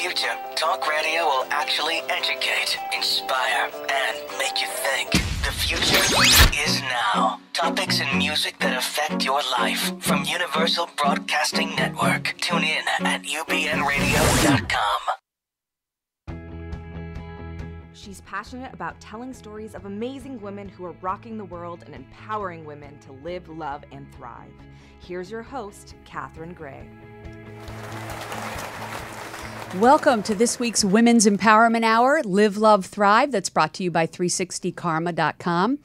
future, talk radio will actually educate, inspire, and make you think. The future is now. Topics and music that affect your life from Universal Broadcasting Network. Tune in at ubnradio.com. She's passionate about telling stories of amazing women who are rocking the world and empowering women to live, love, and thrive. Here's your host, Katherine Gray. Welcome to this week's Women's Empowerment Hour, Live, Love, Thrive, that's brought to you by 360karma.com.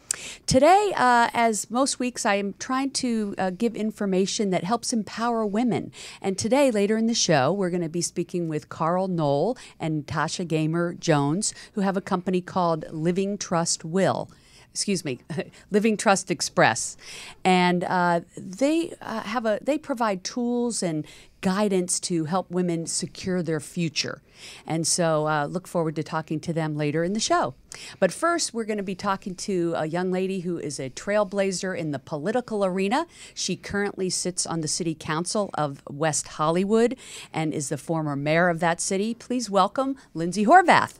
Today, uh, as most weeks, I am trying to uh, give information that helps empower women. And today, later in the show, we're going to be speaking with Carl Knoll and Tasha Gamer Jones, who have a company called Living Trust Will excuse me, Living Trust Express, and uh, they uh, have a they provide tools and guidance to help women secure their future. And so, uh, look forward to talking to them later in the show. But first, we're going to be talking to a young lady who is a trailblazer in the political arena. She currently sits on the City Council of West Hollywood and is the former mayor of that city. Please welcome Lindsay Horvath.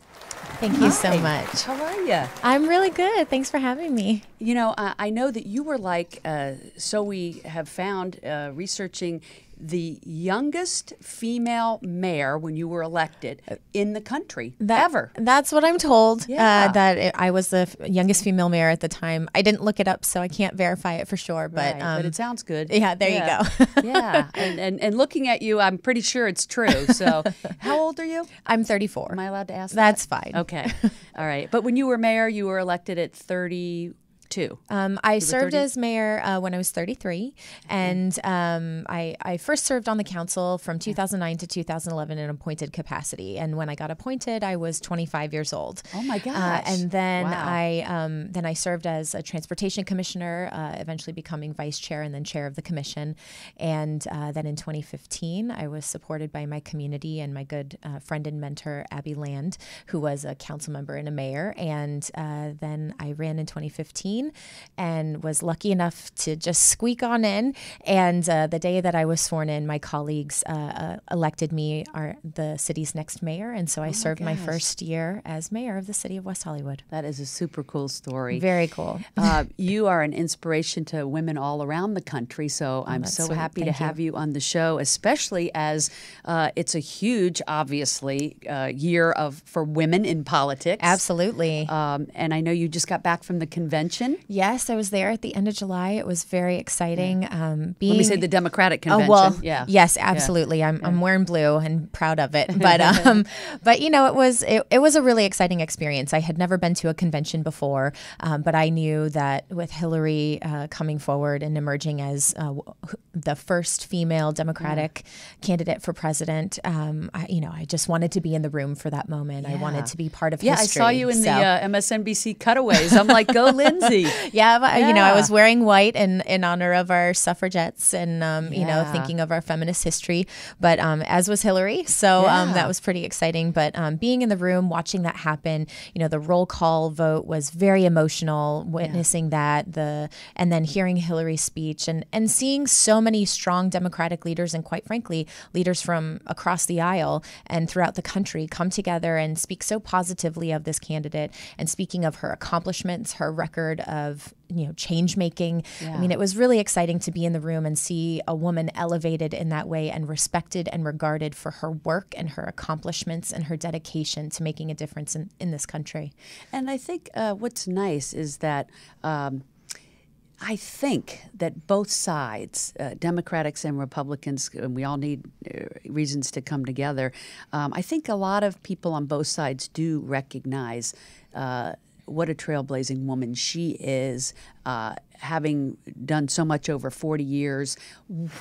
Thank you Hi. so much. How are you? I'm really good. Thanks for having me. You know, I, I know that you were like, uh, so we have found uh, researching the youngest female mayor when you were elected uh, in the country that, ever. That's what I'm told. Uh, yeah. Uh, that it, I was the youngest female mayor at the time. I didn't look it up, so I can't verify it for sure. But right. um, but it um, sounds good. Yeah, there yeah. you go. yeah, and, and and looking at you, I'm pretty sure it's true. So, how old are you? I'm 34. Am I allowed to ask? That's that? fine. Okay, all right. But when you were mayor, you were elected at 30. Two. Um, I served 30? as mayor uh, when I was 33, and um, I, I first served on the council from 2009 to 2011 in an appointed capacity. And when I got appointed, I was 25 years old. Oh my gosh! Uh, and then wow. I um, then I served as a transportation commissioner, uh, eventually becoming vice chair and then chair of the commission. And uh, then in 2015, I was supported by my community and my good uh, friend and mentor Abby Land, who was a council member and a mayor. And uh, then I ran in 2015 and was lucky enough to just squeak on in. And uh, the day that I was sworn in, my colleagues uh, uh elected me our, the city's next mayor. And so I oh served my, my, first year as mayor of the city of West Hollywood. That is a super cool story. Very cool. uh, you are an inspiration to women all around the country. So oh, I'm so sweet. happy Thank to you. have you on the show, especially as uh, it's a huge, obviously, uh, year of for women in politics. Absolutely. Um, and I know you just got back from the convention convention? Yes, I was there at the end of July. It was very exciting. Um, being, Let me say the Democratic convention. Oh, well, yeah. Yes, absolutely. Yeah. I'm, yeah. I'm wearing blue and proud of it. But um, but you know, it was it, it was a really exciting experience. I had never been to a convention before, um, but I knew that with Hillary uh, coming forward and emerging as uh, the first female Democratic yeah. Mm. candidate for president, um, I, you know, I just wanted to be in the room for that moment. I wanted to be part of yeah, history. I saw you in so. the uh, MSNBC cutaways. I'm like, go Lindsay. yeah, but, yeah, uh, you know, I was wearing white in in honor of our suffragettes and um, you know thinking of our feminist history. But um, as was Hillary, so um, yeah. um, that was pretty exciting. But um, being in the room, watching that happen, you know, the roll call vote was very emotional. Witnessing that, the and then hearing Hillary's speech and and seeing so many strong Democratic leaders and quite frankly leaders from across the aisle and throughout the country come together and speak so positively of this candidate and speaking of her accomplishments, her record of you know change making. Yeah. I mean, it was really exciting to be in the room and see a woman elevated in that way and respected and regarded for her work and her accomplishments and her dedication to making a difference in, in this country. And I think uh, what's nice is that. Um, I think that both sides, uh, Democrats and Republicans, and we all need uh, reasons to come together. Um, I think a lot of people on both sides do recognize uh, what a trailblazing woman she is, uh, having done so much over 40 years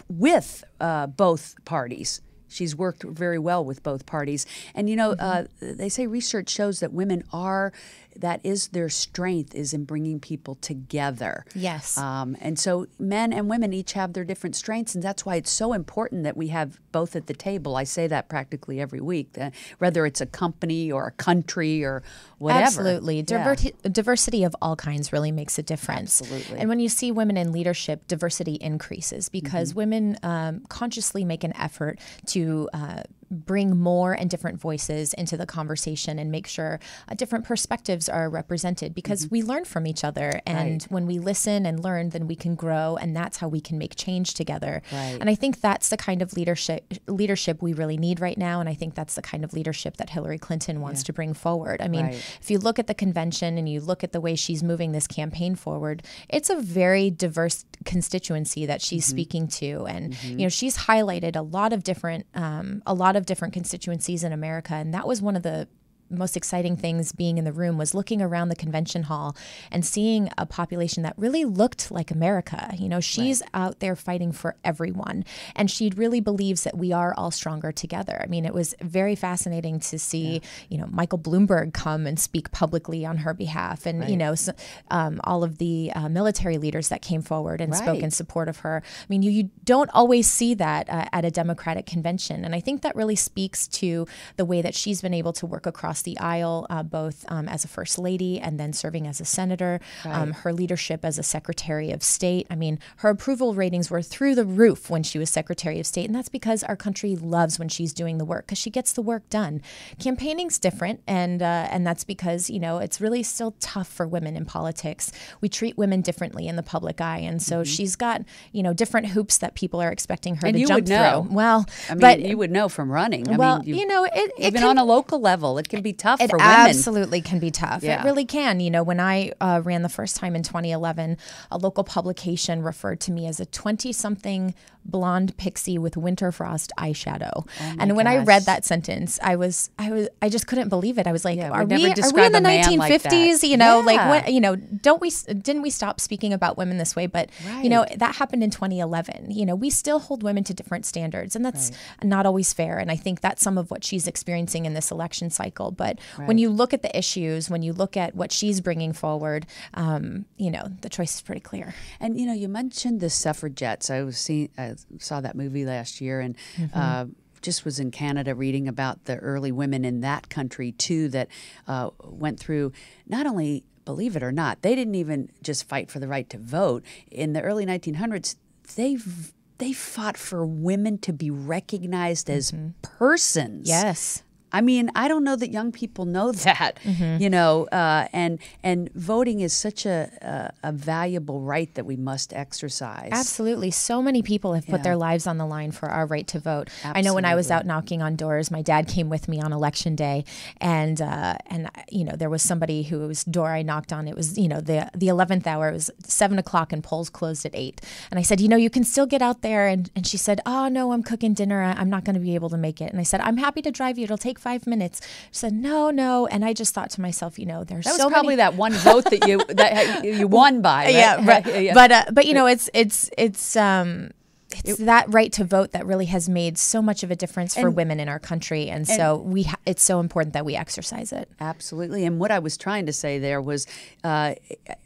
with uh, both parties. She's worked very well with both parties. And you know, mm-hmm. uh, they say research shows that women are that is their strength is in bringing people together. Yes. Um, and so men and women each have their different strengths, and that's why it's so important that we have both at the table. I say that practically every week, that whether it's a company or a country or whatever. Absolutely. Diver yeah. Diversity of all kinds really makes a difference. Absolutely. And when you see women in leadership, diversity increases because mm -hmm. women um, consciously make an effort to. Uh, bring more and different voices into the conversation and make sure uh, different perspectives are represented because mm -hmm. we learn from each other and right. when we listen and learn then we can grow and that's how we can make change together right. and i think that's the kind of leadership leadership we really need right now and i think that's the kind of leadership that hillary clinton wants yeah. to bring forward i mean right. if you look at the convention and you look at the way she's moving this campaign forward it's a very diverse constituency that she's mm -hmm. speaking to and mm -hmm. you know she's highlighted a lot of different um, a lot lot of different constituencies in America. And that was one of the most exciting things being in the room was looking around the convention hall and seeing a population that really looked like America. You know, she's right. out there fighting for everyone, and she really believes that we are all stronger together. I mean, it was very fascinating to see, yeah. you know, Michael Bloomberg come and speak publicly on her behalf, and right. you know, so, um, all of the uh, military leaders that came forward and right. spoke in support of her. I mean, you you don't always see that uh, at a Democratic convention, and I think that really speaks to the way that she's been able to work across across the aisle, uh, both um, as a first lady and then serving as a senator. Right. Um, her leadership as a secretary of state. I mean, her approval ratings were through the roof when she was secretary of state, and that's because our country loves when she's doing the work because she gets the work done. Campaigning's different, and uh, and that's because you know it's really still tough for women in politics. We treat women differently in the public eye, and so mm-hmm. she's got you know different hoops that people are expecting her and to you jump would know. through. Well, I mean, but you would know from running. I well, mean, you, you, know, it, it even can, on a local level, it can be tough it for women. absolutely can be tough. Yeah. It really can. You know, when I uh, ran the first time in 2011, a local publication referred to me as a 20 something blonde pixie with winter frost eyeshadow. Oh and when gosh. I read that sentence, I was I was I just couldn't believe it. I was like, yeah, are, we, are we in the 1950s? Like you know, yeah. like what you know, don't we didn't we stop speaking about women this way? But right. you know, that happened in 2011. You know, we still hold women to different standards and that's right. not always fair and I think that's some of what she's experiencing in this election cycle. But right. when you look at the issues, when you look at what she's bringing forward, um, you know, the choice is pretty clear. And you know, you mentioned the suffragettes. I was seeing I saw that movie last year and. Mm-hmm. Uh, just was in Canada reading about the early women in that country too that uh, went through not only believe it or not they didn't even just fight for the right to vote in the early 1900s they they fought for women to be recognized as mm-hmm. persons yes I mean, I don't know that young people know that, mm-hmm. you know, uh, and and voting is such a, a, a valuable right that we must exercise. Absolutely, so many people have put yeah. their lives on the line for our right to vote. Absolutely. I know when I was out knocking on doors, my dad came with me on election day, and uh, and you know there was somebody whose door I knocked on. It was you know the the eleventh hour. It was seven o'clock, and polls closed at eight. And I said, you know, you can still get out there. And and she said, oh no, I'm cooking dinner. I'm not going to be able to make it. And I said, I'm happy to drive you. It'll take five minutes. She said, no, no. And I just thought to myself, you know, there's that was so probably many- that one vote that you that you won by. Right? Yeah, right. yeah, but uh, but you know, it's it's it's um it's it, that right to vote that really has made so much of a difference for and, women in our country and, and so we ha- it's so important that we exercise it absolutely and what i was trying to say there was uh,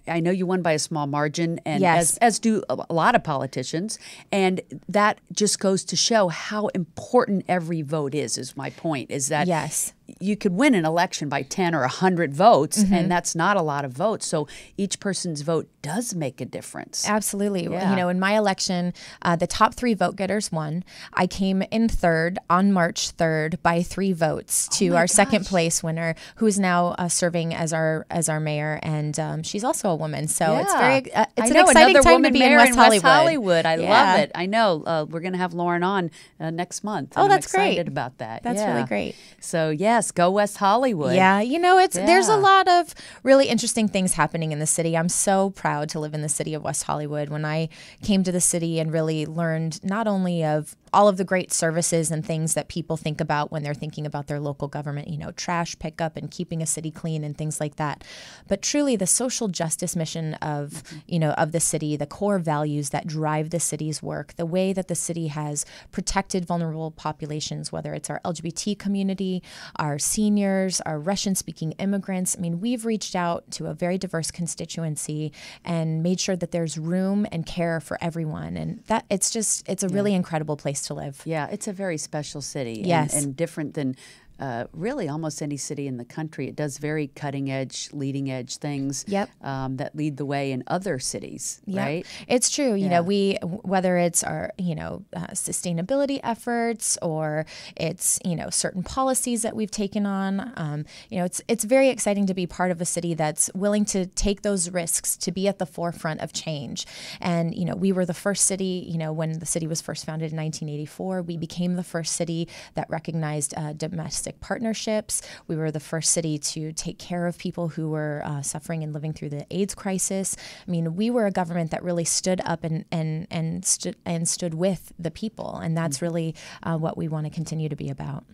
i know you won by a small margin and yes. as, as do a lot of politicians and that just goes to show how important every vote is is my point is that yes you could win an election by 10 or 100 votes, mm-hmm. and that's not a lot of votes. So each person's vote does make a difference. Absolutely. Yeah. You know, in my election, uh, the top three vote getters won. I came in third on March 3rd by three votes oh to oh our gosh. second place winner, who is now uh, serving as our as our mayor, and um, she's also a woman. So yeah. it's very uh, it's I an know, exciting time to be in West, West Hollywood. Hollywood. I yeah. love it. I know uh, we're going to have Lauren on uh, next month. Oh, that's great about that. That's really great. So yeah. Yes, go West Hollywood. Yeah, you know, it's yeah. there's a lot of really interesting things happening in the city. I'm so proud to live in the city of West Hollywood. When I came to the city and really learned not only of all of the great services and things that people think about when they're thinking about their local government, you know, trash pickup and keeping a city clean and things like that. But truly the social justice mission of, you know, of the city, the core values that drive the city's work, the way that the city has protected vulnerable populations, whether it's our LGBT community, our seniors, our Russian speaking immigrants. I mean, we've reached out to a very diverse constituency and made sure that there's room and care for everyone. And that it's just it's a really yeah. incredible place to live. Yeah, it's a very special city. Yes. And, and different than uh, really almost any city in the country. It does very cutting edge, leading edge things yep. um, that lead the way in other cities, yep. right? It's true. You yeah. know, we, whether it's our, you know, uh, sustainability efforts or it's, you know, certain policies that we've taken on, um, you know, it's, it's very exciting to be part of a city that's willing to take those risks to be at the forefront of change. And, you know, we were the first city, you know, when the city was first founded in 1984, we became the first city that recognized uh, domestic domestic partnerships. We were the first city to take care of people who were uh, suffering and living through the AIDS crisis. I mean, we were a government that really stood up and and and stood and stood with the people, and that's mm. really uh, what we want to continue to be about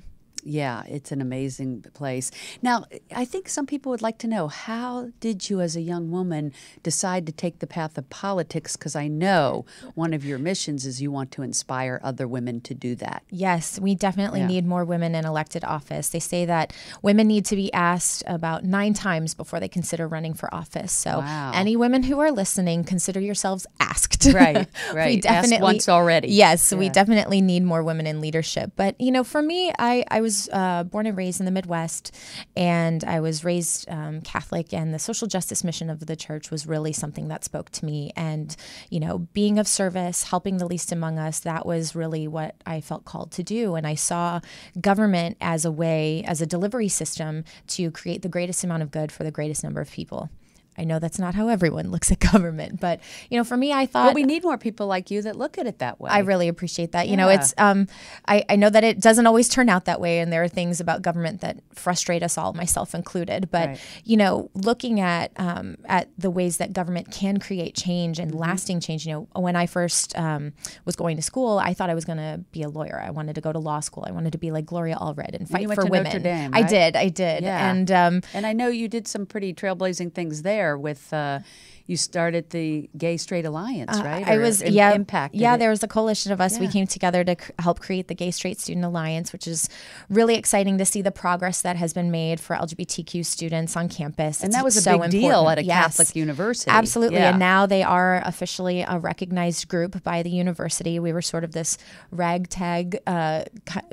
yeah, it's an amazing place. Now, eh, I think some people would like to know how did you, as a young woman, decide to take the path of politics? Because I know one of your missions is you want to inspire other women to do that. Yes, we definitely yeah. need more women in elected office. They say that women need to be asked about nine times before they consider running for office. So, wow. any women who are listening, consider yourselves asked. Right, right. we definitely, Asked once already. Yes, yeah. we definitely need more women in leadership. But, you know, for me, I, I was was uh, born and raised in the Midwest, and I was raised um, Catholic, and the social justice mission of the church was really something that spoke to me. And, you know, being of service, helping the least among us, that was really what I felt called to do. And I saw government as a way, as a delivery system to create the greatest amount of good for the greatest number of people. I know that's not how everyone looks at government, but you know, for me, I thought well, we need more people like you that look at it that way. I really appreciate that. You yeah. know, it's um, I, I know that it doesn't always turn out that way, and there are things about government that frustrate us all, myself included. But right. you know, looking at um, at the ways that government can create change and mm-hmm. lasting change. You know, when I first um, was going to school, I thought I was going to be a lawyer. I wanted to go to law school. I wanted to be like Gloria Allred and fight for women. Dame, right? I did, I did, yeah. and um, and I know you did some pretty trailblazing things there there with uh, you started the Gay Straight Alliance, uh, right? I was Im- yeah impact. Yeah, it. there was a coalition of us. Yeah. We came together to c- help create the Gay Straight Student Alliance, which is really exciting to see the progress that has been made for LGBTQ students on campus. And it's that was a so big important. deal at a yes. Catholic university. Absolutely, yeah. and now they are officially a recognized group by the university. We were sort of this ragtag uh,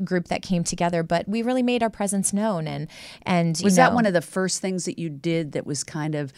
group that came together, but we really made our presence known. And and was know, that one of the first things that you did that was kind of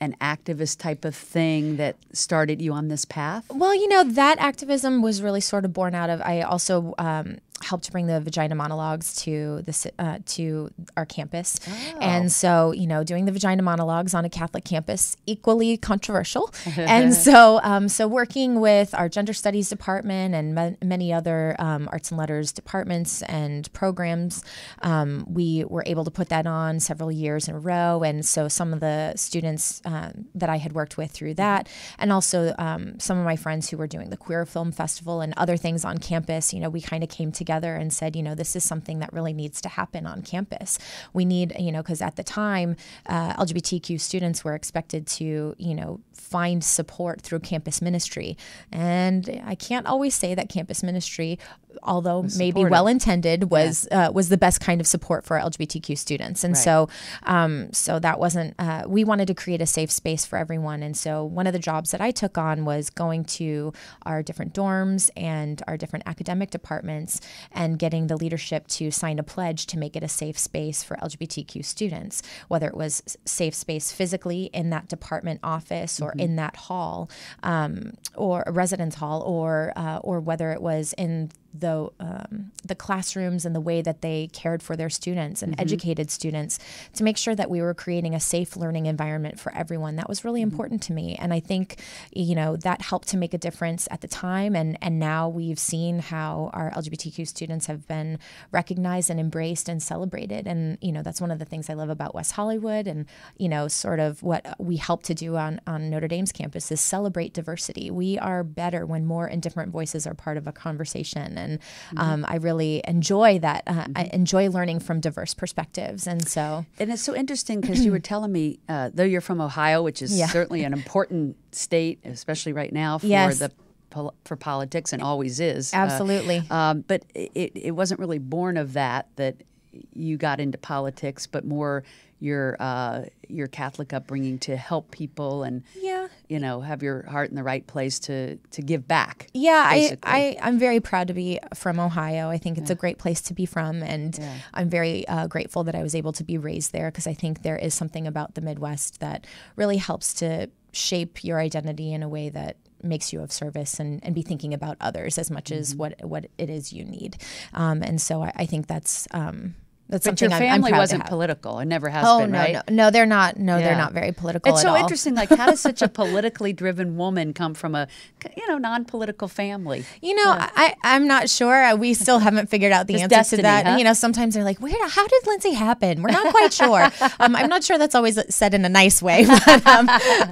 an activist type of thing that started you on this path? Well, you know, that activism was really sort of born out of, I also um, helped to bring the vagina monologues to this uh, to our campus, oh. and so you know doing the vagina monologues on a Catholic campus equally controversial, and so um, so working with our gender studies department and ma many other um, arts and letters departments and programs, um, we were able to put that on several years in a row, and so some of the students um, that I had worked with through that, and also um, some of my friends who were doing the queer film festival and other things on campus, you know, we kind of came together together and said, you know, this is something that really needs to happen on campus. We need, you know, because at the time, uh, LGBTQ students were expected to, you know, find support through campus ministry. And I can't always say that campus ministry, although maybe well intended, was yeah. uh, was the best kind of support for LGBTQ students. And right. so, um, so that wasn't. Uh, we wanted to create a safe space for everyone. And so, one of the jobs that I took on was going to our different dorms and our different academic departments and getting the leadership to sign a pledge to make it a safe space for LGBTQ students, whether it was safe space physically in that department office or or mm-hmm. in that hall um, or residence hall or uh, or whether it was in the um, the classrooms and the way that they cared for their students and mm-hmm. educated students to make sure that we were creating a safe learning environment for everyone. That was really mm-hmm. important to me, and I think you know that helped to make a difference at the time. And and now we've seen how our LGBTQ students have been recognized and embraced and celebrated. And you know that's one of the things I love about West Hollywood, and you know sort of what we help to do on on Notre Dame's campus is celebrate diversity. We are better when more and different voices are part of a conversation and mm-hmm. um, I really enjoy that. Uh, mm-hmm. I enjoy learning from diverse perspectives, and so and it's so interesting because you were telling me uh, though you're from Ohio, which is yeah. certainly an important state, especially right now for yes. the for politics and always is uh, absolutely. Uh, um, but it, it wasn't really born of that that you got into politics, but more your uh, your Catholic upbringing to help people and yeah, you know, have your heart in the right place to to give back. Yeah, I I, I am very proud to be from Ohio. I think it's yeah. a great place to be from, and yeah. I'm very uh, grateful that I was able to be raised there because I think there is something about the Midwest that really helps to shape your identity in a way that makes you of service and, and be thinking about others as much mm -hmm. as mm-hmm. what what it is you need. Um, and so I, I think that's. Um, that's but something your family I'm, I'm wasn't political and never has oh, been, no, right? No, no, they're not. No, yeah. they're not very political. It's so all. interesting. Like, how does such a politically driven woman come from a you know non-political family? You know, yeah. I I'm not sure. Uh, we still haven't figured out the answer destiny, to that. Huh? You know, sometimes they're like, where? How did Lindsay happen? We're not quite sure. um, I'm not sure that's always said in a nice way, but um,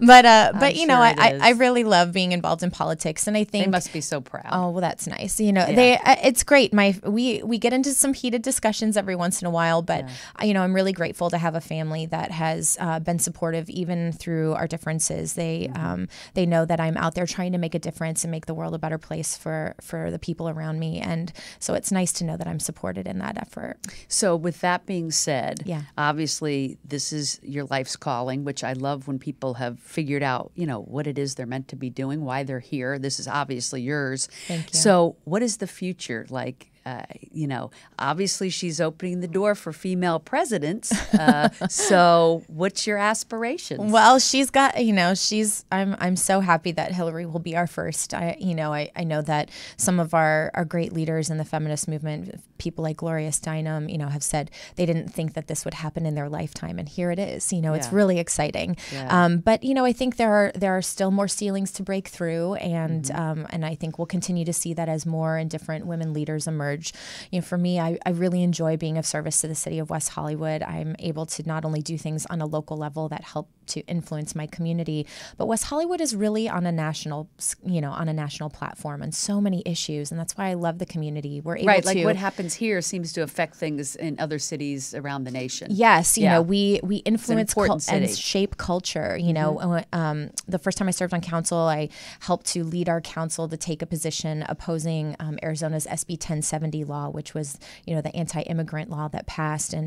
but uh, but you sure know, I, I, I really love being involved in politics, and I think they must be so proud. Oh well, that's nice. You know, yeah. they uh, it's great. My we we get into some heated discussions every once in a a while. But yeah. you know, I'm really grateful to have a family that has uh, been supportive even through our differences. They mm-hmm. um, they know that I'm out there trying to make a difference and make the world a better place for for the people around me, and so it's nice to know that I'm supported in that effort. So with that being said, yeah, obviously this is your life's calling, which I love when people have figured out you know what it is they're meant to be doing, why they're here. This is obviously yours. You. So what is the future like? uh, you know, obviously she's opening the door for female presidents. Uh, so, what's your aspirations? Well, she's got, you know, she's. I'm. I'm so happy that Hillary will be our first. I, you know, I, I know that some of our our great leaders in the feminist movement, people like Gloria Steinem, you know, have said they didn't think that this would happen in their lifetime, and here it is. You know, yeah. it's really exciting. Yeah. Um, but you know, I think there are there are still more ceilings to break through, and mm -hmm. um, and I think we'll continue to see that as more and different women leaders emerge large. You know, for me, I, I really enjoy being of service to the city of West Hollywood. I'm able to not only do things on a local level that help to influence my community. But West Hollywood is really on a national, you know, on a national platform and so many issues, and that's why I love the community. We're able right, like what happens here seems to affect things in other cities around the nation. Yes, you yeah. know, we we influence an and shape culture. You mm -hmm. know, mm-hmm. uh, um, the first time I served on council, I helped to lead our council to take a position opposing um, Arizona's SB 1070 law, which was you know the anti-immigrant law that passed, and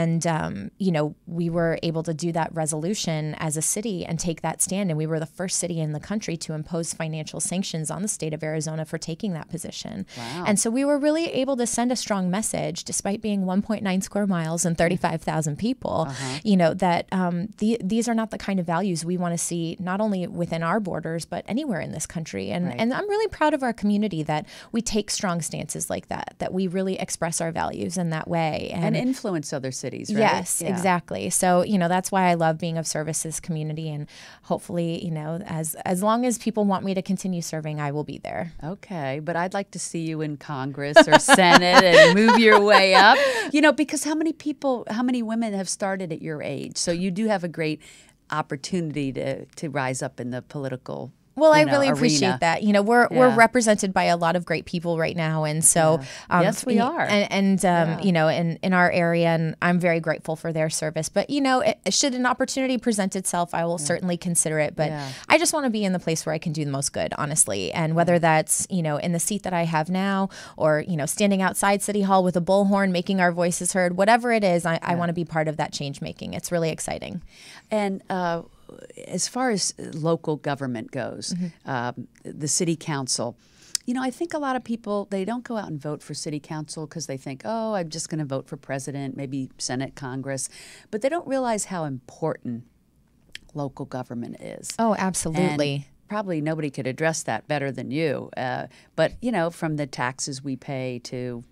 and um, you know we were able to do that resolution as a city and take that stand. And we were the first city in the country to impose financial sanctions on the state of Arizona for taking that position. Wow. And so we were really able to send a strong message, despite being 1.9 square miles and mm. 35,000 people, uh-huh. you know, that um, the, these are not the kind of values we want to see not only within our borders, but anywhere in this country. And, right. and I'm really proud of our community that we take strong stances like that, that we really express our values in that way. And, and influence other cities, right? Yes, yeah. exactly. So, you know, that's why I love being of service services community. And hopefully, you know, as as long as people want me to continue serving, I will be there. Okay, but I'd like to see you in Congress or Senate and move your way up. You know, because how many people, how many women have started at your age? So you do have a great opportunity to to rise up in the political well, I know, really appreciate that. You know, we're yeah. we're represented by a lot of great people right now, and so yeah. um, yes, we are. And, and um, yeah. you know, in in our area, and I'm very grateful for their service. But you know, it, should an opportunity present itself, I will certainly consider it. But I just want to be in the place where I can do the most good, honestly. And whether that's you know in the seat that I have now, or you know standing outside City Hall with a bullhorn, making our voices heard, whatever it is, I, I want to be part of that change making. It's really exciting. And. Uh, as far as local government goes, mm-hmm. um, the city council, you know, I think a lot of people they don't go out and vote for city council because they think, oh, I'm just going to vote for president, maybe Senate, Congress, but they don't realize how important local government is. Oh, absolutely. And probably nobody could address that better than you. Uh, but you know, from the taxes we pay to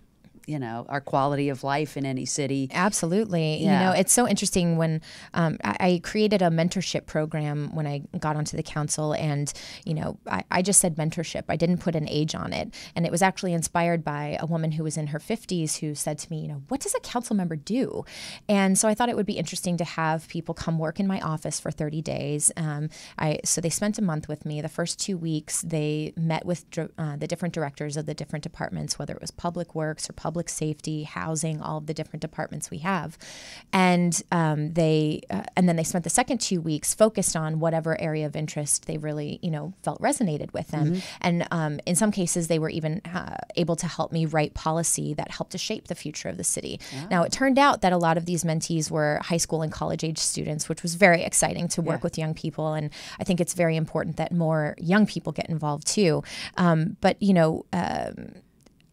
you know our quality of life in any city. Absolutely. Yeah. You know, it's so interesting when um, I, I, created a mentorship program when I got onto the council, and you know, I, I, just said mentorship. I didn't put an age on it, and it was actually inspired by a woman who was in her 50s who said to me, you know, what does a council member do? And so I thought it would be interesting to have people come work in my office for 30 days. Um, I so they spent a month with me. The first two weeks they met with uh, the different directors of the different departments, whether it was public works or public public safety, housing, all of the different departments we have. And um, they uh, and then they spent the second two weeks focused on whatever area of interest they really you know felt resonated with them. Mm-hmm. And um, in some cases, they were even uh, able to help me write policy that helped to shape the future of the city. Yeah. Now it turned out that a lot of these mentees were high school and college age students, which was very exciting to work yeah. with young people. And I think it's very important that more young people get involved too. Um, but you know. Um,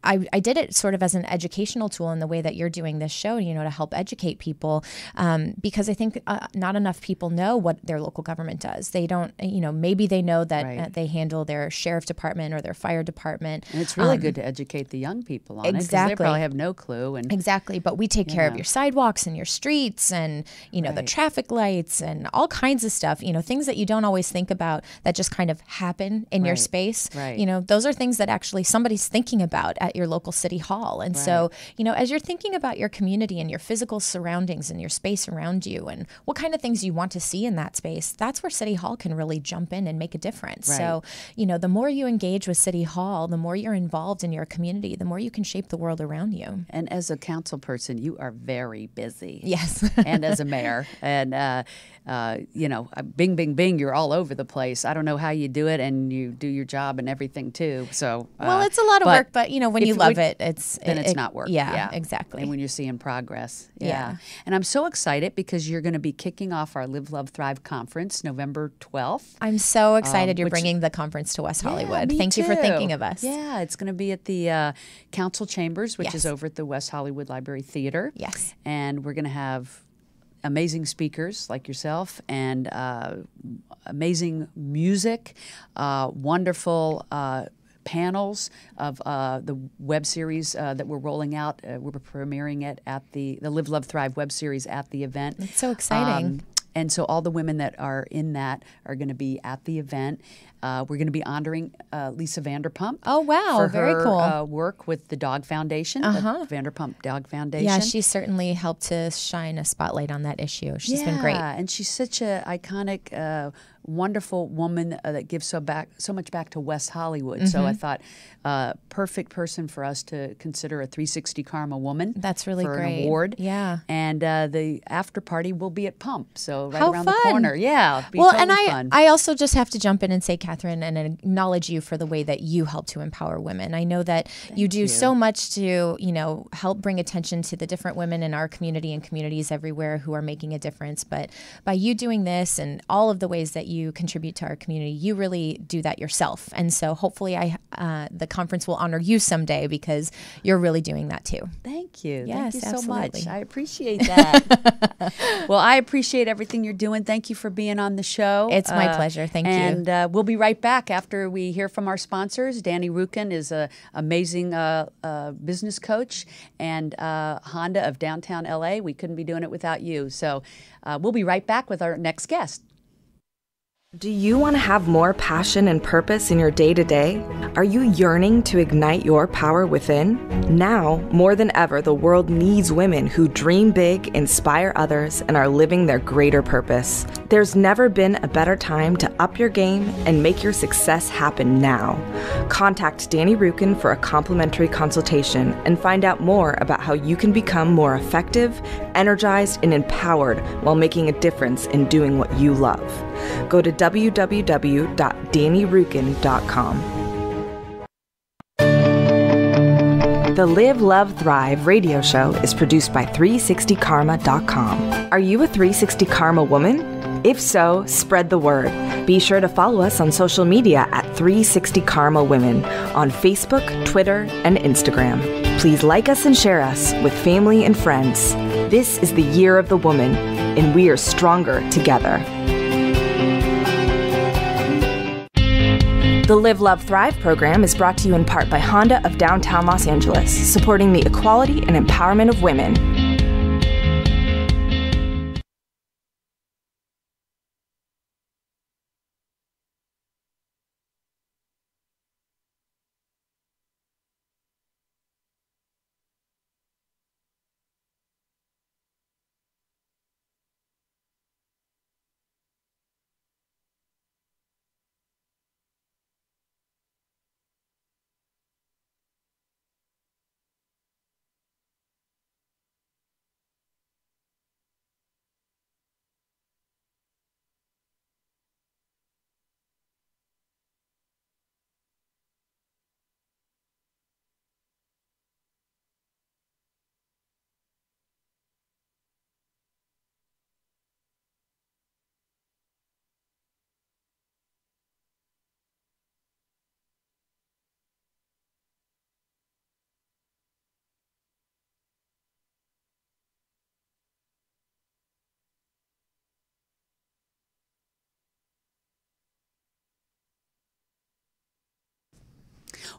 I, I did it sort of as an educational tool in the way that you're doing this show, you know, to help educate people um, because I think uh, not enough people know what their local government does. They don't, uh, you know, maybe they know that right. uh, they handle their sheriff department or their fire department. And it's really um, good to educate the young people on exactly. it because they probably have no clue. And Exactly. But we take care know. of your sidewalks and your streets and, you know, right. the traffic lights and all kinds of stuff, you know, things that you don't always think about that just kind of happen in right. your space. Right. You know, those are things that actually somebody's thinking about at, at your local city hall. And right. so, you know, as you're thinking about your community and your physical surroundings and your space around you and what kind of things you want to see in that space, that's where city hall can really jump in and make a difference. Right. So, you know, the more you engage with city hall, the more you're involved in your community, the more you can shape the world around you. And as a council person, you are very busy. Yes. and as a mayor, and uh, uh, you know, uh, bing, bing, bing, you're all over the place. I don't know how you do it, and you do your job and everything too. So, uh, well, it's a lot of but, work, but you know, when when you love it, it's then it, it's not work. Yeah, yeah, exactly. And when you're seeing progress, yeah. yeah. And I'm so excited because you're going to be kicking off our Live, Love, Thrive conference November 12th. I'm so excited um, you're which, bringing the conference to West Hollywood. Yeah, Thank too. you for thinking of us. Yeah, it's going to be at the uh, Council Chambers, which yes. is over at the West Hollywood Library Theater. Yes, and we're going to have amazing speakers like yourself and uh, amazing music, uh, wonderful uh, panels of uh, the web series uh, that we're rolling out. Uh, we're premiering it at the the Live Love Thrive web series at the event. It's so exciting. Um, and so all the women that are in that are going to be at the event. Uh, we're going to be honoring uh, Lisa Vanderpump. Oh wow, for very her, cool uh, work with the Dog Foundation, uh-huh. the Vanderpump Dog Foundation. Yeah, she certainly helped to shine a spotlight on that issue. She's yeah, been great, and she's such an iconic uh, wonderful woman uh, that gives so back so much back to West Hollywood. Mm-hmm. So I mm-hmm. thought, uh, perfect person for us to consider a 360 Karma woman. That's really for great. An award. Yeah. And uh, the after party will be at Pump, so right How around fun. the corner. Yeah. well, totally and I fun. I also just have to jump in and say, Catherine, and acknowledge you for the way that you help to empower women. I know that Thank you do you. so much to you know help bring attention to the different women in our community and communities everywhere who are making a difference. But by you doing this and all of the ways that you you contribute to our community. You really do that yourself, and so hopefully, I uh, the conference will honor you someday because you're really doing that too. Thank you. Yes, Thank you so absolutely. much. I appreciate that. well, I appreciate everything you're doing. Thank you for being on the show. It's my uh, pleasure. Thank and, you. And uh, we'll be right back after we hear from our sponsors. Danny Rukin is an amazing uh, uh, business coach, and uh, Honda of downtown LA. We couldn't be doing it without you. So we'll be right back with our next guest. Do you want to have more passion and purpose in your day to day? Are you yearning to ignite your power within? Now, more than ever, the world needs women who dream big, inspire others, and are living their greater purpose. There's never been a better time to up your game and make your success happen now. Contact Danny Rukin for a complimentary consultation and find out more about how you can become more effective, energized, and empowered while making a difference in doing what you love. Go to www.dannyrukin.com. The Live, Love, Thrive radio show is produced by 360karma.com. Are you a 360 Karma woman? If so, spread the word. Be sure to follow us on social media at 360 Karma Women on Facebook, Twitter, and Instagram. Please like us and share us with family and friends. This is the year of the woman, and we are stronger together. The Live, Love, Thrive program is brought to you in part by Honda of downtown Los Angeles, supporting the equality and empowerment of women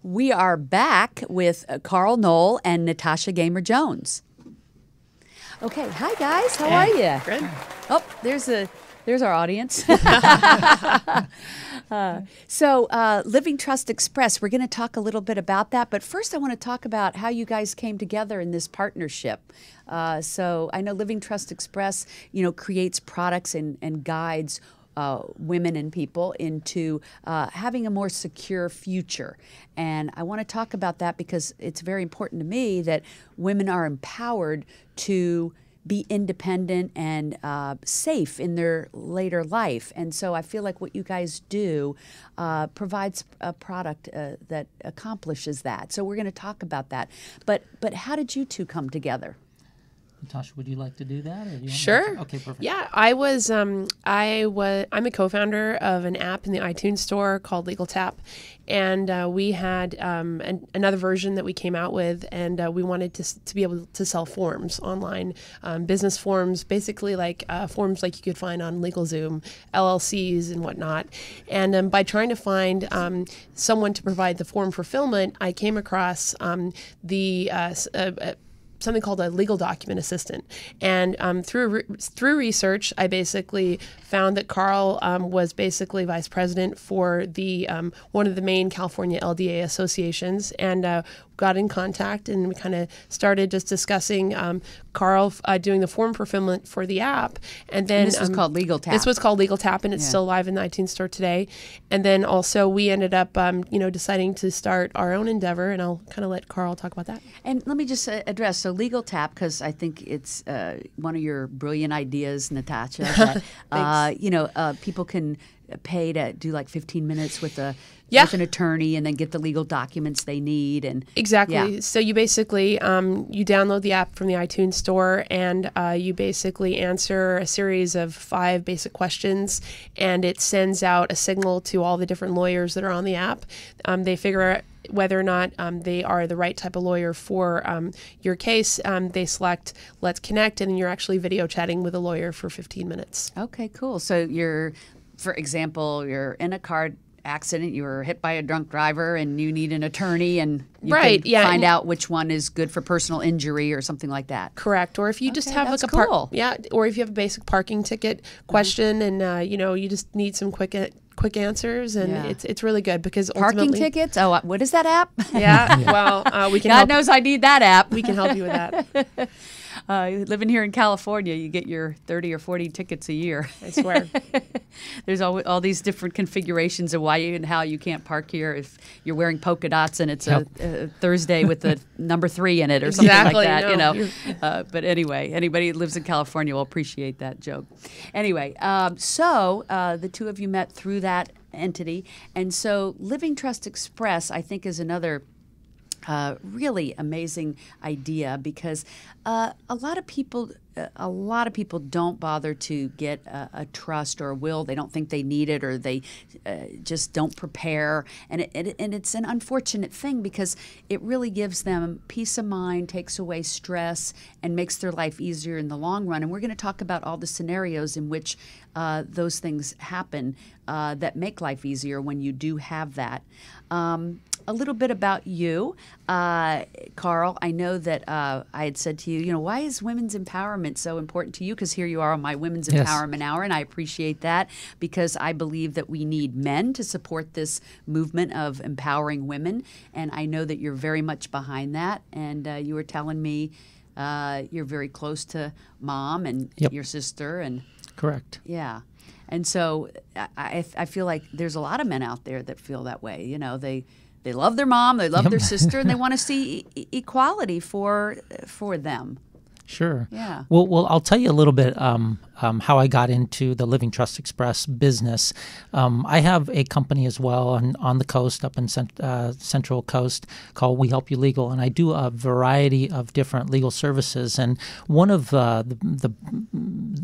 We are back with uh, Carl Knoll and Natasha Gamer Jones. Okay, hi guys, how are you? Good. Oh, there's a there's our audience. uh, so, uh, Living Trust Express, we're going to talk a little bit about that. But first, I want to talk about how you guys came together in this partnership. Uh, so, I know Living Trust Express, you know, creates products and, and guides uh, women and people into uh, having a more secure future. And I want to talk about that because it's very important to me that women are empowered to be independent and uh, safe in their later life. And so I feel like what you guys do uh, provides a product uh, that accomplishes that. So we're going to talk about that. But but how did you two come together? Natasha, would you like to do that? Do sure. To, okay, perfect. Yeah, I was. Um, I was. I'm a co-founder of an app in the iTunes store called Legal Tap, and uh, we had um, an, another version that we came out with, and uh, we wanted to, to be able to sell forms online, um, business forms, basically like uh, forms like you could find on LegalZoom, LLCs, and whatnot. And um, by trying to find um, someone to provide the form fulfillment, I came across um, the uh, uh, uh, something called a legal document assistant. And um, through re through research, I basically found that Carl um, was basically vice president for the um, one of the main California LDA associations, and uh, got in contact and we kind of started just discussing um, Carl uh, doing the form fulfillment for the app, and then and this was um, called Legal Tap. This was called Legal Tap, and it's yeah. still live in the iTunes Store today. And then also we ended up, um, you know, deciding to start our own endeavor, and I'll kind of let Carl talk about that. And let me just uh, address so Legal Tap because I think it's uh, one of your brilliant ideas, Natasha. That, uh, you know, uh, people can pay to do like 15 minutes with a yeah. with an attorney and then get the legal documents they need and exactly yeah. so you basically um, you download the app from the itunes store and uh, you basically answer a series of five basic questions and it sends out a signal to all the different lawyers that are on the app um, they figure out whether or not um, they are the right type of lawyer for um, your case. Um, they select Let's Connect, and you're actually video chatting with a lawyer for 15 minutes. Okay, cool. So you're for example, you're in a car accident, you were hit by a drunk driver, and you need an attorney, and right, yeah, find out which one is good for personal injury or something like that. Correct. Or if you okay, just have like a cool. yeah, or if you have a basic parking ticket mm-hmm. question, mm -hmm. and uh, you know you just need some quick quick answers, and yeah. it's it's really good because parking tickets. Oh, uh, what is that app? Yeah, well, uh, we can. God help. knows I need that app. We can help you with that. uh, living here in California, you get your 30 or 40 tickets a year. I swear. There's all, all these different configurations of why and how you can't park here if you're wearing polka dots and it's yep. a, a, Thursday with the number three in it or something exactly, like that. No. You know. Uh, but anyway, anybody that lives in California will appreciate that joke. Anyway, um, so uh, the two of you met through that entity, and so Living Trust Express, I think, is another really amazing idea because uh, a lot of people uh, a lot of people don't bother to get a, a, trust or a will. They don't think they need it, or they uh, just don't prepare. And it, it, and it's an unfortunate thing because it really gives them peace of mind, takes away stress, and makes their life easier in the long run. And we're going to talk about all the scenarios in which uh, those things happen uh, that make life easier when you do have that. Um, a little bit about you, uh, Carl. I know that uh, I had said to you, you know, why is women's empowerment so important to you? Because here you are on my Women's yes. Empowerment Hour, and I appreciate that because I believe that we need men to support this movement of empowering women. And I know that you're very much behind that. And uh, you were telling me uh, you're very close to mom and yep. your sister. and Correct. Yeah. And so I, I feel like there's a lot of men out there that feel that way. You know, they they love their mom, they love yep. their sister, and they want to see e equality for for them. Sure. Yeah. Well, well, I'll tell you a little bit um, um, how I got into the Living Trust Express business. Um, I have a company as well on, on the coast, up in cent uh, Central Coast, called We Help You Legal, and I do a variety of different legal services. And one of uh, the, the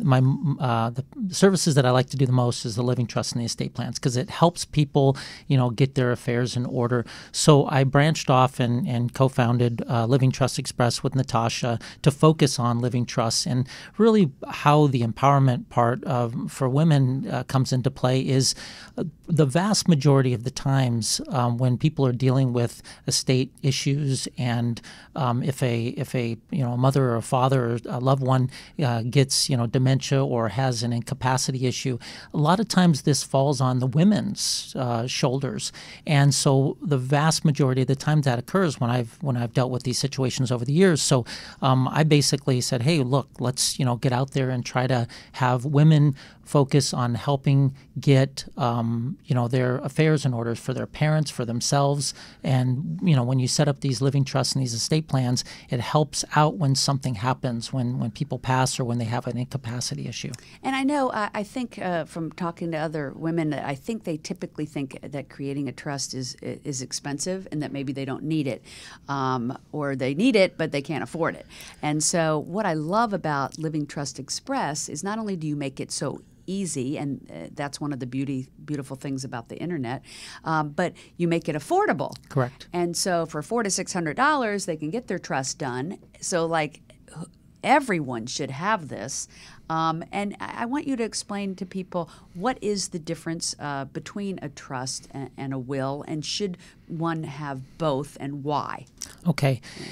my uh, the services that I like to do the most is the living trust and the estate plans because it helps people, you know, get their affairs in order. So I branched off and, and co-founded uh, Living Trust Express with Natasha to focus on living trusts and really how the empowerment part of, for women uh, comes into play is uh, the vast majority of the times um, when people are dealing with estate issues and um, if a if a you know a mother or a father or a loved one uh, gets you know dementia dementia or has an incapacity issue, a lot of times this falls on the women's uh, shoulders. And so the vast majority of the time that occurs when I've when I've dealt with these situations over the years. So um, I basically said, hey, look, let's you know get out there and try to have women focus on helping get um, you know their affairs in order for their parents, for themselves, and you know when you set up these living trusts and these estate plans, it helps out when something happens, when when people pass or when they have an incapacity issue. And I know I, I think uh, from talking to other women, I think they typically think that creating a trust is is expensive and that maybe they don't need it, um, or they need it but they can't afford it. And so what I love about Living Trust Express is not only do you make it so easy, and uh, that's one of the beauty beautiful things about the internet. Um, but you make it affordable. Correct. And so for four to six hundred dollars, they can get their trust done. So like everyone should have this. Um, and I want you to explain to people what is the difference uh, between a trust and, and, a will, and should one have both, and why? Okay. Yeah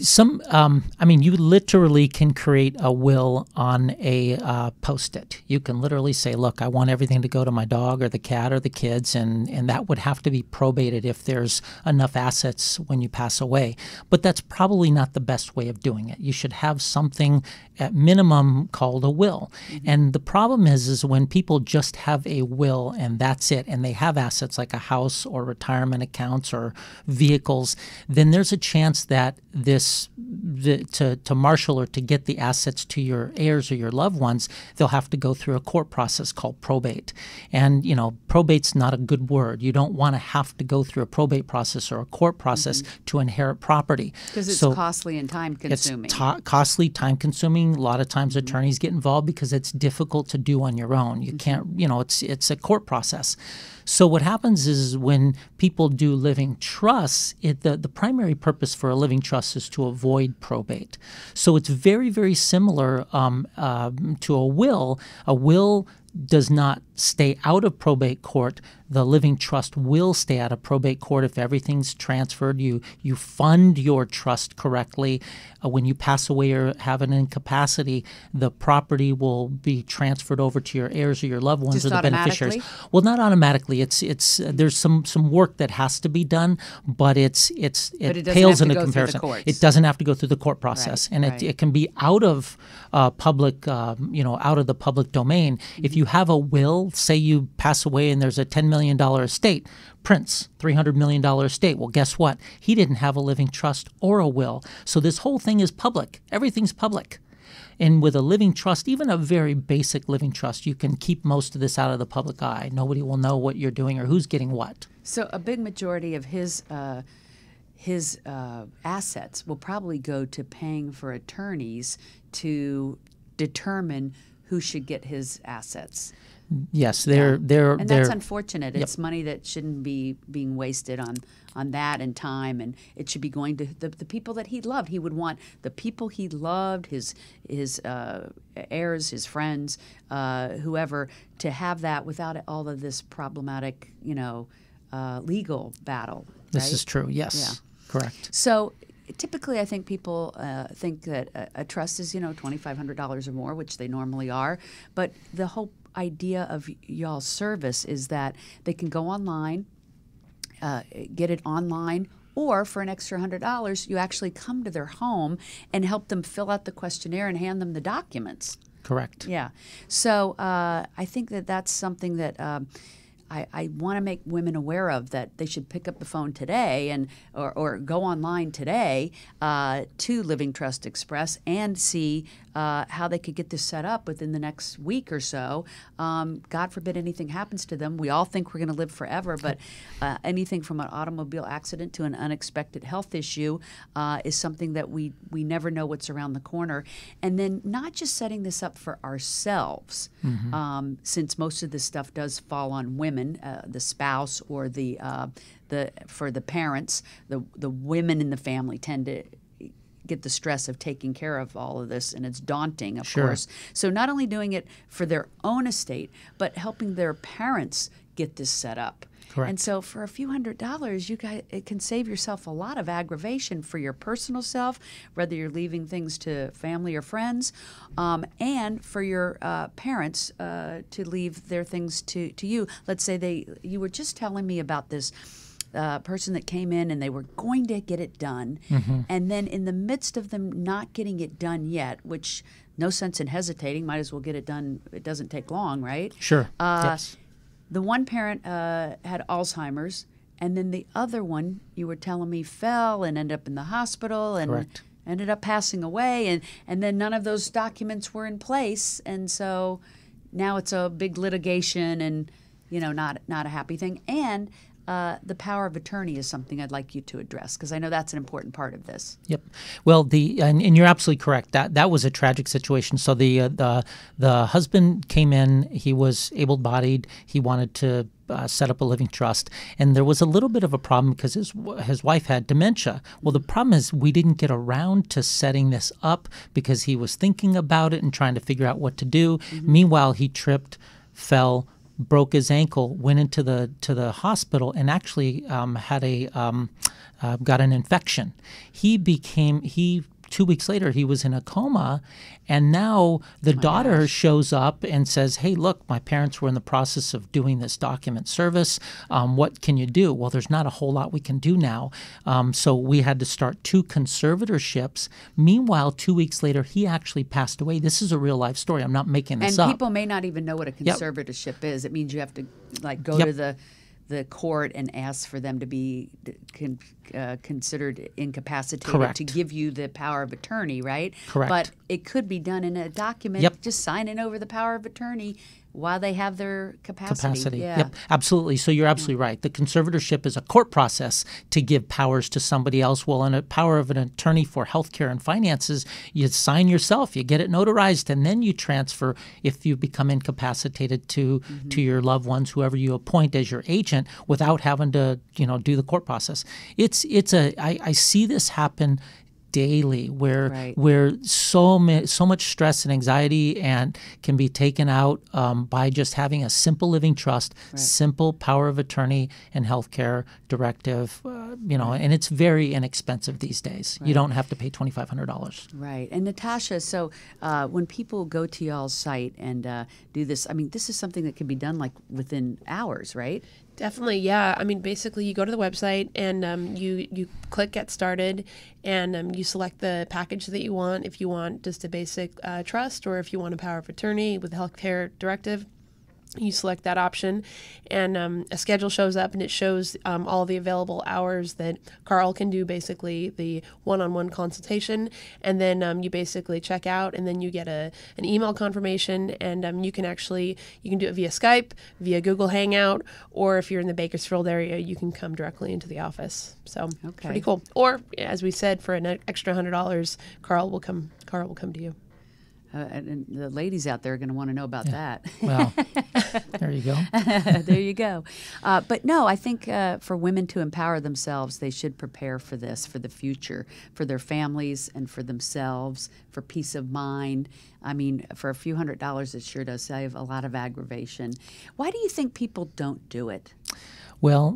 some um, i mean you literally can create a will on a uh, post-it you can literally say look i want everything to go to my dog or the cat or the kids and, and that would have to be probated if there's enough assets when you pass away but that's probably not the best way of doing it you should have something at minimum called a will mm-hmm. and the problem is is when people just have a will and that's it and they have assets like a house or retirement accounts or vehicles then there's a chance that this this the, to, to marshal or to get the assets to your heirs or your loved ones, they'll have to go through a court process called probate. And, you know, probate's not a good word. You don't want to have to go through a probate process or a court process mm -hmm. to inherit property. Because it's so costly and time consuming. It's costly, time consuming. A lot of times mm -hmm. attorneys get involved because it's difficult to do on your own. You mm -hmm. can't, you know, it's, it's a court process. So what happens is when people do living trusts, it, the, the primary purpose for a living trust is to avoid probate. So it's very, very similar um, uh, to a will. A will does not stay out of probate court, the living trust will stay out of probate court if everything's transferred. You you fund your trust correctly. Uh, when you pass away or have an incapacity, the property will be transferred over to your heirs or your loved ones Just or the beneficiaries. Well, not automatically. It's it's uh, there's some some work that has to be done, but it's it's it, it pales in a comparison. It doesn't have to go through the court process, right, and right. It, it can be out of uh, public um, you know out of the public domain. Mm -hmm. If mm-hmm. you have a will, say you pass away and there's a ten million million dollar estate. Prince, $300 million estate. Well, guess what? He didn't have a living trust or a will. So this whole thing is public. Everything's public. And with a living trust, even a very basic living trust, you can keep most of this out of the public eye. Nobody will know what you're doing or who's getting what. So a big majority of his uh, his uh, assets will probably go to paying for attorneys to determine who should get his assets. Yes, they're yeah. they're and they're, that's unfortunate. Yep. It's money that shouldn't be being wasted on on that and time, and it should be going to the, the people that he loved. He would want the people he loved, his his uh, heirs, his friends, uh, whoever, to have that without all of this problematic, you know, uh, legal battle. Right? This is true. Yes, yeah. correct. So typically, I think people uh, think that a, a, trust is you know twenty five hundred dollars or more, which they normally are. But the whole idea of y'all's service is that they can go online, uh, get it online, or for an extra $100, you actually come to their home and help them fill out the questionnaire and hand them the documents. Correct. Yeah. So uh, I think that that's something that. Um, I, I want to make women aware of that they should pick up the phone today and or, or go online today uh, to Living Trust Express and see uh, how they could get this set up within the next week or so. Um, God forbid anything happens to them. We all think we're going to live forever, but uh, anything from an automobile accident to an unexpected health issue uh, is something that we we never know what's around the corner. And then not just setting this up for ourselves, mm-hmm. um, since most of this stuff does fall on women, uh, the spouse or the uh, the for the parents, the the women in the family tend to get the stress of taking care of all of this, and it's daunting, of sure. course. So not only doing it for their own estate, but helping their parents get this set up. Correct. And so for a few hundred dollars, you guys, it can save yourself a lot of aggravation for your personal self, whether you're leaving things to family or friends, um, and for your uh, parents uh, to leave their things to, to you. Let's say they you were just telling me about this uh, person that came in and they were going to get it done. Mm-hmm. And then in the midst of them not getting it done yet, which no sense in hesitating, might as well get it done. It doesn't take long, right? Sure. Uh, yes. The one parent uh, had Alzheimer's, and then the other one, you were telling me, fell and ended up in the hospital. And Correct ended up passing away and and then none of those documents were in place and so now it's a big litigation and you know not not a happy thing and uh, the power of attorney is something I'd like you to address because I know that's an important part of this. Yep. Well, the and, and you're absolutely correct. That that was a tragic situation. So the uh, the the husband came in. He was able-bodied. He wanted to uh, set up a living trust, and there was a little bit of a problem because his his wife had dementia. Well, the problem is we didn't get around to setting this up because he was thinking about it and trying to figure out what to do. Mm -hmm. Meanwhile, he tripped, fell broke his ankle, went into the to the hospital, and actually um, had a um, uh, got an infection. He became he two weeks later he was in a coma and now the oh daughter gosh. shows up and says hey look my parents were in the process of doing this document service um, what can you do well there's not a whole lot we can do now um, so we had to start two conservatorships meanwhile two weeks later he actually passed away this is a real life story i'm not making this and up and people may not even know what a conservatorship yep. is it means you have to like go yep. to the the court and ask for them to be con, uh, considered incapacitated Correct. to give you the power of attorney, right? Correct. But it could be done in a document, yep. just signing over the power of attorney while they have their capacity. Capacity. Yeah. Yep. Absolutely. So you're absolutely right. The conservatorship is a court process to give powers to somebody else. Well, in a power of an attorney for healthcare and finances, you sign yourself, you get it notarized, and then you transfer if you become incapacitated to mm -hmm. to your loved ones, whoever you appoint as your agent, without having to you know do the court process. It's it's a I, I see this happen daily where right. where so ma- so much stress and anxiety and can be taken out um, by just having a simple living trust, right. simple power of attorney and healthcare directive, uh, you know, right. and it's very inexpensive these days. You don't have to pay twenty five hundred dollars. Right. And Natasha, so uh, when people go to y'all's site and uh, do this, I mean, this is something that can be done like within hours, right? Definitely, yeah. I mean, basically, you go to the website and um, you you click get started, and um, you select the package that you want. If you want just a basic uh, trust, or if you want a power of attorney with a healthcare directive, you select that option and um, a schedule shows up and it shows um, all the available hours that carl can do basically the one-on-one consultation and then um, you basically check out and then you get a, an email confirmation and um, you can actually you can do it via skype via google hangout or if you're in the bakersfield area you can come directly into the office so okay. pretty cool or as we said for an extra $100 carl will come carl will come to you uh, and the ladies out there are going to want to know about yeah. that. Well, there you go. there you go. Uh, but no, I think uh, for women to empower themselves, they should prepare for this, for the future, for their families and for themselves, for peace of mind. I mean, for a few hundred dollars, it sure does save a lot of aggravation. Why do you think people don't do it? Well,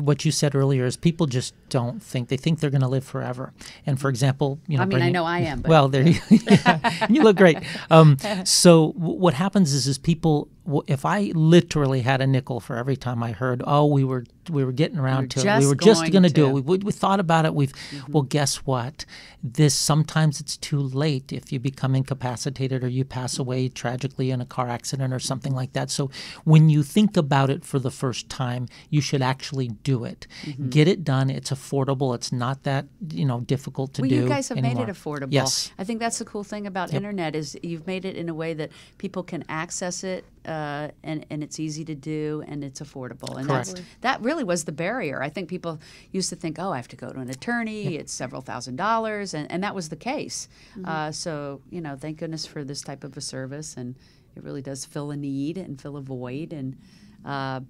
what you said earlier is people just don't think they think they're going to live forever. And for example, you know, I mean, I know I am. Well, there you, yeah, you look great. Um, so what happens is, is people if I literally had a nickel for every time I heard, oh, we were we were getting around we to it, we were just going to do it, we, we, we, thought about it, we've, mm-hmm. well, guess what? This sometimes it's too late if you become incapacitated or you pass away tragically in a car accident or something like that. So when you think about it for the first time, you should actually do it. Mm-hmm. Get it done. It's affordable. It's not that you know difficult to well, do. You guys have anymore. made it affordable. Yes, I think that's the cool thing about yep. internet is you've made it in a way that people can access it uh, and and it's easy to do and it's affordable. And Correct. that's that really was the barrier. I think people used to think, oh, I have to go to an attorney. Yeah. It's several thousand dollars, and, and that was the case. Mm-hmm. Uh, so you know, thank goodness for this type of a service, and it really does fill a need and fill a void and. Uh,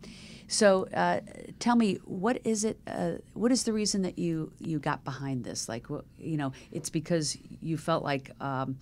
so, uh, tell me, what is it? Uh, what is the reason that you you got behind this? Like, you know, it's because you felt like. Um,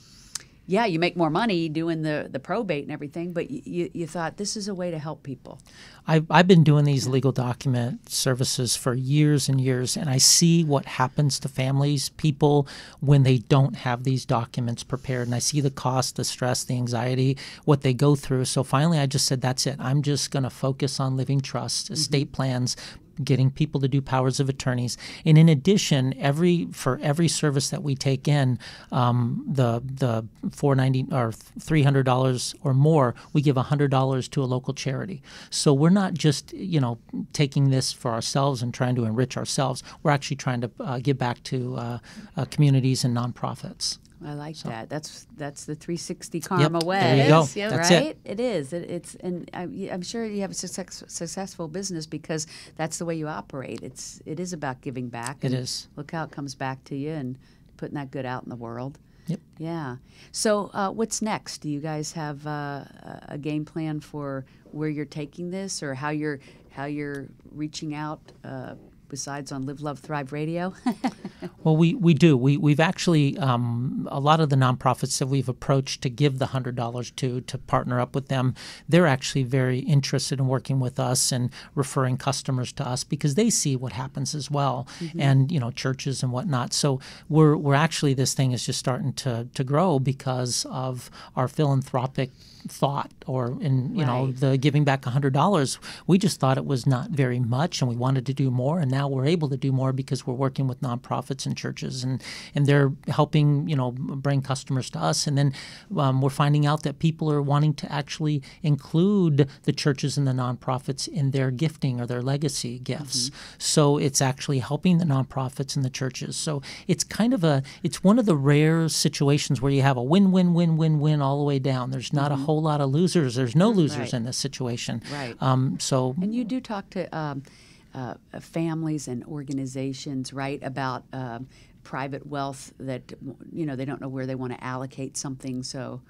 yeah, you make more money doing the, the probate and everything, but you, you thought this is a way to help people. I've, I've been doing these legal document services for years and years, and I see what happens to families, people, when they don't have these documents prepared. And I see the cost, the stress, the anxiety, what they go through. So finally, I just said, that's it. I'm just going to focus on living trust, mm-hmm. estate mm-hmm. plans, getting people to do powers of attorneys. And in addition, every for every service that we take in, um, the the four ninety or three hundred dollars or more, we give hundred dollars to a local charity. So we're not just you know taking this for ourselves and trying to enrich ourselves. We're actually trying to uh, give back to uh, uh, communities and nonprofits. I like so. that. That's that's the 360 karma yep. way. There you go. Yeah, That's right? It, it is. It, it's and I, am sure you have a success, successful business because that's the way you operate. It's it is about giving back. It is. Look how it comes back to you and putting that good out in the world. Yep. Yeah. So uh, what's next? Do you guys have uh, a game plan for where you're taking this or how you're how you're reaching out? Uh, besides on Live, Love, Thrive Radio? well, we, we do. We, we've actually, um, a lot of the nonprofits that we've approached to give the $100 to, to partner up with them, they're actually very interested in working with us and referring customers to us because they see what happens as well mm-hmm. and, you know, churches and whatnot. So we're, we're actually, this thing is just starting to, to grow because of our philanthropic thought or in you right. know the giving back $100 we just thought it was not very much and we wanted to do more and now we're able to do more because we're working with nonprofits and churches and and they're helping you know bring customers to us and then um, we're finding out that people are wanting to actually include the churches and the nonprofits in their gifting or their legacy gifts mm-hmm. so it's actually helping the nonprofits and the churches so it's kind of a it's one of the rare situations where you have a win win win win win all the way down there's not mm-hmm. a whole whole lot of losers. There's no losers right. in this situation. Right. Um, so. And you do talk to um, uh, families and organizations, right, about. Um, private wealth that you know they don't know where they want to allocate something so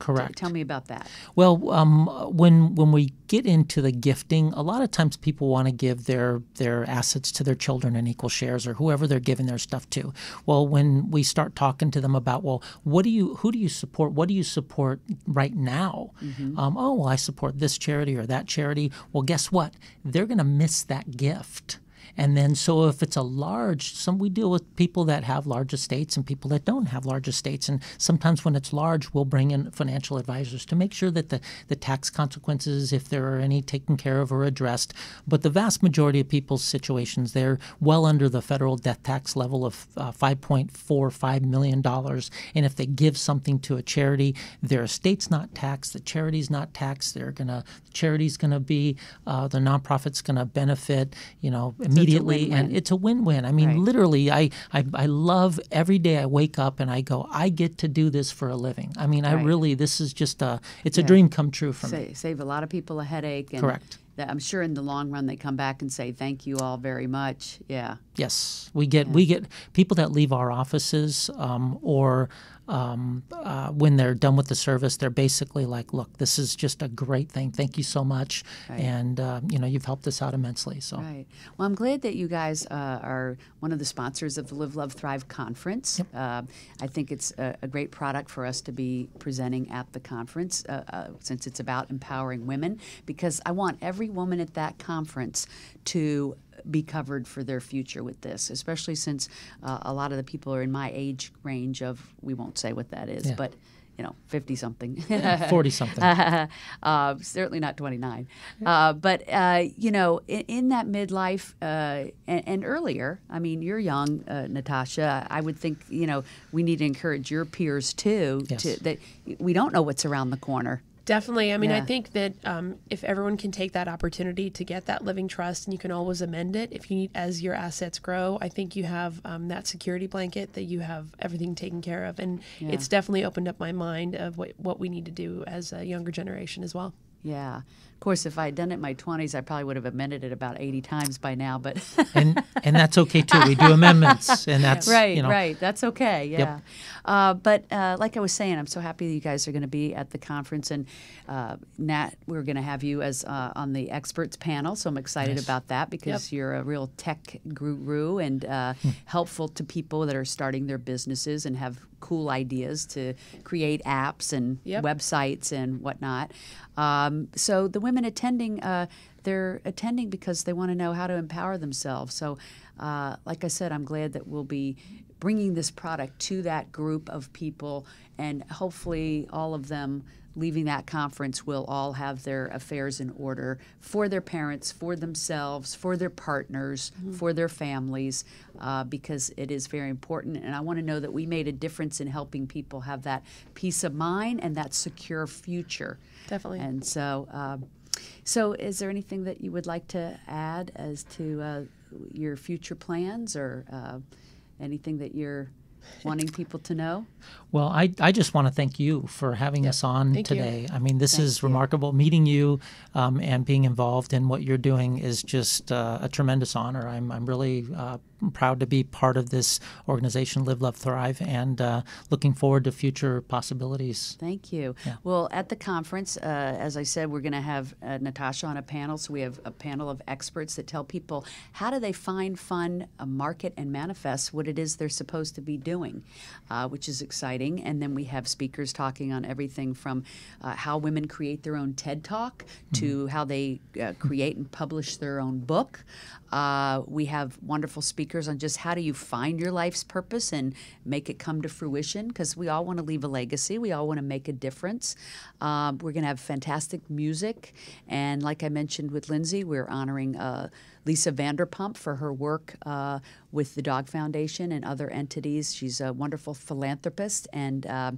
Correct. tell me about that. Well, um, when when we get into the gifting, a lot of times people want to give their their assets to their children in equal shares or whoever they're giving their stuff to. Well, when we start talking to them about, well, what do you who do you support? What do you support right now? Mm-hmm. Um, oh, well, I support this charity or that charity. Well, guess what? They're going to miss that gift. And then, so if it's a large, some we deal with people that have large estates and people that don't have large estates. And sometimes when it's large, we'll bring in financial advisors to make sure that the, the tax consequences, if there are any, taken care of or addressed. But the vast majority of people's situations, they're well under the federal death tax level of uh, $5.45 million. And if they give something to a charity, their estate's not taxed, the charity's not taxed, they're gonna, the charity's gonna be, uh, the nonprofit's gonna benefit, you know, immediately immediately it's and it's a win-win i mean right. literally I, I i love every day i wake up and i go i get to do this for a living i mean right. i really this is just a it's yeah. a dream come true for me save a lot of people a headache and correct I'm sure in the long run they come back and say thank you all very much. Yeah. Yes, we get yeah. we get people that leave our offices um, or um, uh, when they're done with the service, they're basically like, "Look, this is just a great thing. Thank you so much, right. and uh, you know you've helped us out immensely." So, right. Well, I'm glad that you guys uh, are one of the sponsors of the Live, Love, Thrive conference. Yep. Uh, I think it's a, a, great product for us to be presenting at the conference, uh, uh, since it's about empowering women. Because I want every woman at that conference to be covered for their future with this, especially since uh, a lot of the people are in my age range of we won't say what that is, yeah. but you know, 50 something, 40 something. Uh, certainly not 29. Uh, but, uh, you know, in, in that midlife uh, and, and, earlier, I mean, you're young, uh, Natasha. I would think, you know, we need to encourage your peers too, yes. to, that we don't know what's around the corner. Definitely. I mean, yeah. I think that um, if everyone can take that opportunity to get that living trust, and you can always amend it if you need as your assets grow. I think you have um, that security blanket that you have everything taken care of, and yeah. it's definitely opened up my mind of what what we need to do as a younger generation as well. Yeah. Of course, if I had done it in my 20s, I probably would have amended it about 80 times by now. But and and that's okay too. We do amendments, and that's right, you know. right. That's okay. Yeah. Yep. Uh, but uh, like I was saying, I'm so happy that you guys are going to be at the conference, and uh, Nat, we're going to have you as uh, on the experts panel. So I'm excited nice. about that because yep. you're a real tech guru and uh, hmm. helpful to people that are starting their businesses and have cool ideas to create apps and yep. websites and whatnot. Um, so the women attending, uh, they're attending because they want to know how to empower themselves. So, uh, like I said, I'm glad that we'll be bringing this product to that group of people, and hopefully, all of them leaving that conference will all have their affairs in order for their parents, for themselves, for their partners, mm-hmm. for their families, uh, because it is very important. And I want to know that we made a difference in helping people have that peace of mind and that secure future. Definitely. And so, uh, so is there anything that you would like to add as to uh, your future plans or uh, anything that you're wanting people to know? Well, I, I just want to thank you for having yep. us on thank today. You. I mean, this thank is remarkable. Meeting you um, and being involved in what you're doing is just uh, a tremendous honor. I'm, I'm really uh, proud to be part of this organization, Live, Love, Thrive, and uh, looking forward to future possibilities. Thank you. Yeah. Well, at the conference, uh, as I said, we're going to have uh, Natasha on a panel. So we have a panel of experts that tell people how do they find fun, market, and manifest what it is they're supposed to be doing, uh, which is exciting. And then we have speakers talking on everything from uh, how women create their own TED Talk mm-hmm. to mm-hmm. how they uh, create and publish their own book. we have wonderful speakers speakers on just how do you find your life's purpose and make it come to fruition because we all want to leave a legacy. We all want to make a difference. Um, we're going to have fantastic music. And like I mentioned with Lindsay, we're honoring uh, Lisa Vanderpump for her work uh, with the Dog Foundation and other entities. She's a wonderful philanthropist and uh,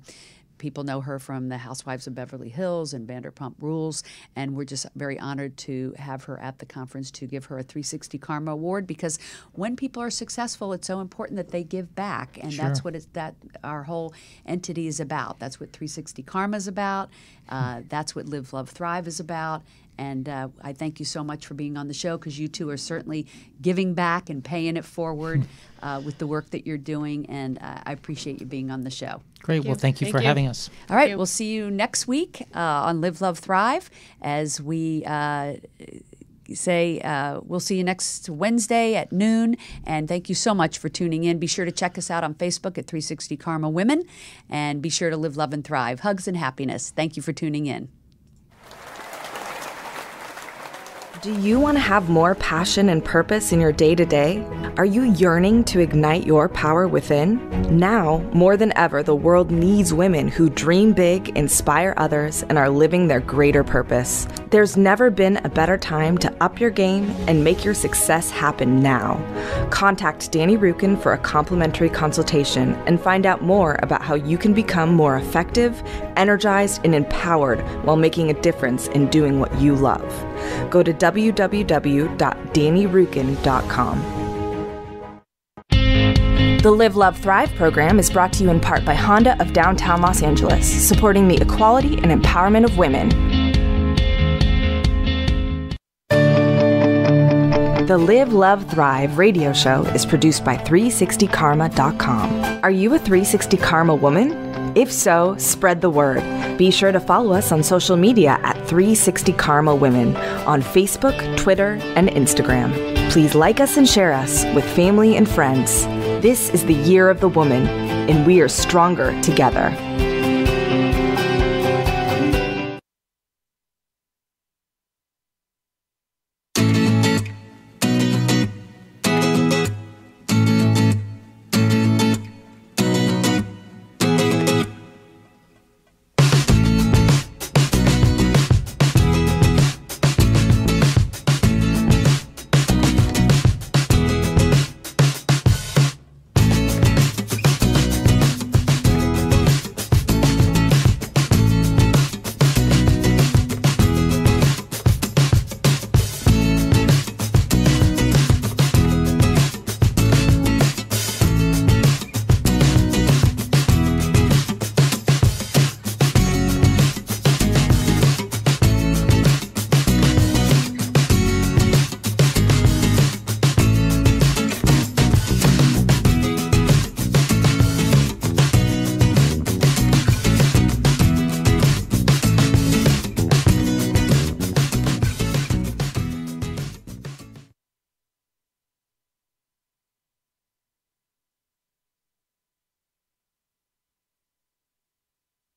People know her from The Housewives of Beverly Hills and Vanderpump Rules, and we're just very honored to have her at the conference to give her a 360 Karma Award because when people are successful, it's so important that they give back, and sure. that's what it's, that our whole entity is about. That's what 360 Karma is about. Uh, that's what Live, Love, Thrive is about, and uh, I thank you so much for being on the show because you two are certainly giving back and paying it forward uh, with the work that you're doing. And uh, I appreciate you being on the show. Great. Thank well, thank you thank for you. having us. All right. We'll see you next week uh, on Live, Love, Thrive as we uh, say uh, we'll see you next Wednesday at noon. And thank you so much for tuning in. Be sure to check us out on Facebook at 360 Karma Women and be sure to live, love, and thrive. Hugs and happiness. Thank you for tuning in. Do you want to have more passion and purpose in your day to day? Are you yearning to ignite your power within? Now, more than ever, the world needs women who dream big, inspire others, and are living their greater purpose. There's never been a better time to up your game and make your success happen now. Contact Danny Rukin for a complimentary consultation and find out more about how you can become more effective, energized, and empowered while making a difference in doing what you love go to www.dannyrukin.com. The Live, Love, Thrive program is brought to you in part by Honda of downtown Los Angeles, supporting the equality and empowerment of women. The Live, Love, Thrive radio show is produced by 360karma.com. Are you a 360 Karma woman? If so, spread the word be sure to follow us on social media at 360 Karma Women on Facebook, Twitter, and Instagram. Please like us and share us with family and friends. This is the year of the woman, and we are stronger together.